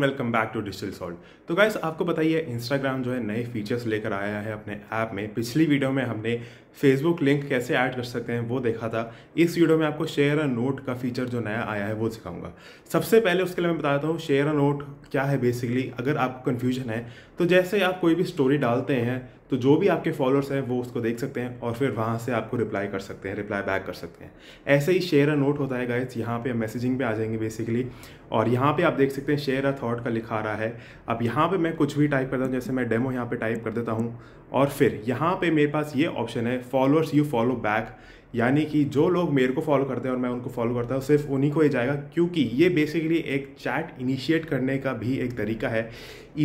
welcome back to Digital Salt तो guys आपको बताइए इंस्टाग्राम जो है नए फीचर्स लेकर आया है अपने ऐप में पिछली वीडियो में हमने फेसबुक लिंक कैसे ऐड कर सकते हैं वो देखा था इस वीडियो में आपको शेयर अ नोट का फीचर जो नया आया है वो सिखाऊंगा सबसे पहले उसके लिए मैं बताता हूँ शेयर अ नोट क्या है बेसिकली अगर आपको कन्फ्यूजन है तो जैसे आप कोई भी स्टोरी डालते हैं तो जो भी आपके फॉलोअर्स हैं वो उसको देख सकते हैं और फिर वहाँ से आपको रिप्लाई कर सकते हैं रिप्लाई बैक कर सकते हैं ऐसे ही शेयर अ नोट होता है गाइज यहाँ पे मैसेजिंग पे आ जाएंगे बेसिकली और यहाँ पे आप देख सकते हैं शेयर अ थॉट का लिखा रहा है अब यहाँ पे मैं कुछ भी टाइप करता हूँ जैसे मैं डेमो यहाँ पे टाइप कर देता हूँ और फिर यहाँ पे मेरे पास ये ऑप्शन है फॉलोअर्स यू फॉलो बैक यानी कि जो लोग मेरे को फॉलो करते हैं और मैं उनको फॉलो करता हूँ सिर्फ उन्हीं को ही जाएगा क्योंकि ये बेसिकली एक चैट इनिशिएट करने का भी एक तरीका है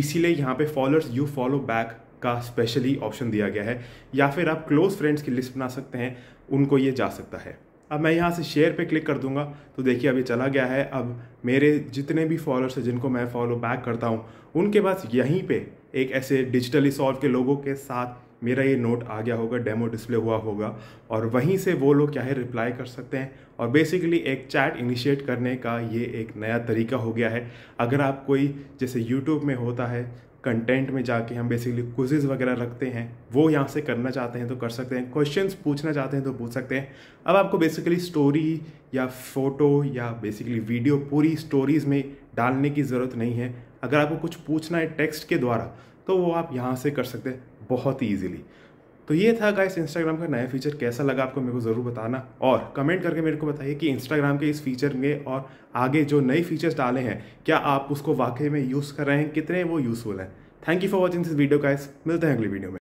इसीलिए यहाँ पे फॉलोअर्स यू फॉलो बैक का स्पेशली ऑप्शन दिया गया है या फिर आप क्लोज फ्रेंड्स की लिस्ट बना सकते हैं उनको ये जा सकता है अब मैं यहाँ से शेयर पे क्लिक कर दूंगा तो देखिए अभी चला गया है अब मेरे जितने भी फॉलोअर्स हैं जिनको मैं फॉलो बैक करता हूँ उनके पास यहीं पे एक ऐसे डिजिटली सॉल्व के लोगों के साथ मेरा ये नोट आ गया होगा डेमो डिस्प्ले हुआ होगा और वहीं से वो लोग क्या है रिप्लाई कर सकते हैं और बेसिकली एक चैट इनिशिएट करने का ये एक नया तरीका हो गया है अगर आप कोई जैसे यूट्यूब में होता है कंटेंट में जाके हम बेसिकली क्विजेज़ वगैरह रखते हैं वो यहाँ से करना चाहते हैं तो कर सकते हैं क्वेश्चन पूछना चाहते हैं तो पूछ सकते हैं अब आपको बेसिकली स्टोरी या फोटो या बेसिकली वीडियो पूरी स्टोरीज़ में डालने की ज़रूरत नहीं है अगर आपको कुछ पूछना है टेक्स्ट के द्वारा तो वो आप यहाँ से कर सकते हैं बहुत ही ईजिली तो ये था गाइस इंस्टाग्राम का नया फीचर कैसा लगा आपको मेरे को ज़रूर बताना और कमेंट करके मेरे को बताइए कि इंस्टाग्राम के इस फीचर में और आगे जो नए फीचर्स डाले हैं क्या आप उसको वाकई में यूज़ कर रहे हैं कितने वो यूज़फुल हैं thank you for watching this video guys मिलते हैं अगली वीडियो में